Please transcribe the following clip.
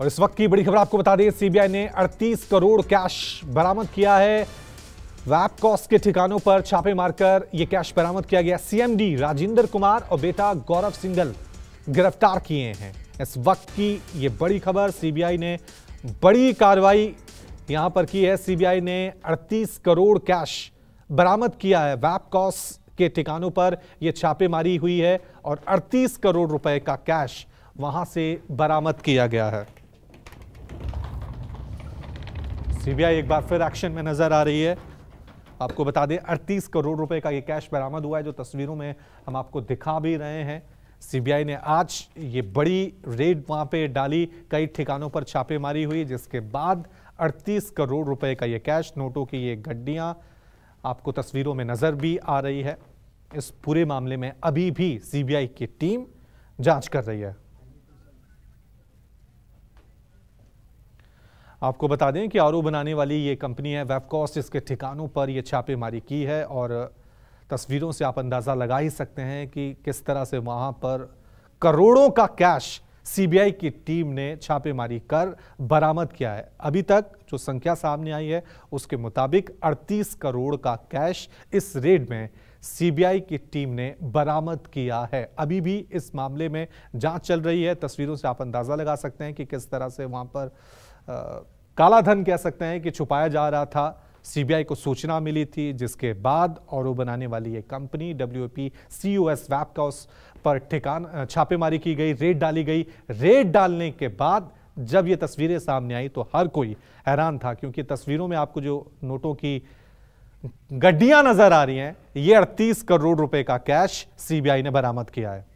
और इस वक्त की बड़ी खबर आपको बता दें सीबीआई ने 38 करोड़ कैश बरामद किया है वैपकॉस के ठिकानों पर छापे मारकर यह कैश बरामद किया गया सीएमडी राजेंद्र कुमार और बेटा गौरव सिंगल गिरफ्तार किए हैं इस वक्त की ये बड़ी खबर सीबीआई ने बड़ी कार्रवाई यहां पर की है सीबीआई ने 38 करोड़ कैश बरामद किया है वैपकॉस के ठिकानों पर यह छापेमारी हुई है और 38 करोड़ रुपए का कैश वहां से बरामद किया गया है सीबीआई एक बार फिर एक्शन में नजर आ रही है आपको बता दें अड़तीस करोड़ रुपए का ये कैश बरामद हुआ है जो तस्वीरों में हम आपको दिखा भी रहे हैं सीबीआई ने आज ये बड़ी रेड वहां पे डाली कई ठिकानों पर छापेमारी हुई जिसके बाद 38 करोड़ रुपए का ये कैश नोटों की ये गड्डियां आपको तस्वीरों में नजर भी आ रही है इस पूरे मामले में अभी भी सीबीआई की टीम जांच कर रही है आपको बता दें कि आर बनाने वाली ये कंपनी है वेबकॉस्ट इसके ठिकानों पर ये छापेमारी की है और तस्वीरों से आप अंदाज़ा लगा ही सकते हैं कि किस तरह से वहाँ पर करोड़ों का कैश सीबीआई की टीम ने छापेमारी कर बरामद किया है अभी तक जो संख्या सामने आई है उसके मुताबिक 38 करोड़ का कैश इस रेड में सीबीआई की टीम ने बरामद किया है अभी भी इस मामले में जांच चल रही है तस्वीरों से आप अंदाज़ा लगा सकते हैं कि किस तरह से वहाँ पर आ, कालाधन कह सकते हैं कि छुपाया जा रहा था सीबीआई को सूचना मिली थी जिसके बाद और बनाने वाली ये company W P C O S वैप का उस पर ठिकान छापेमारी की गई रेड डाली गई रेड डालने के बाद जब ये तस्वीरें सामने आई तो हर कोई हैरान था क्योंकि तस्वीरों में आपको जो नोटों की गड्डियां नजर आ रही हैं ये 38 करोड़ रुपए का कैश सीबीआई ने बरामद किया है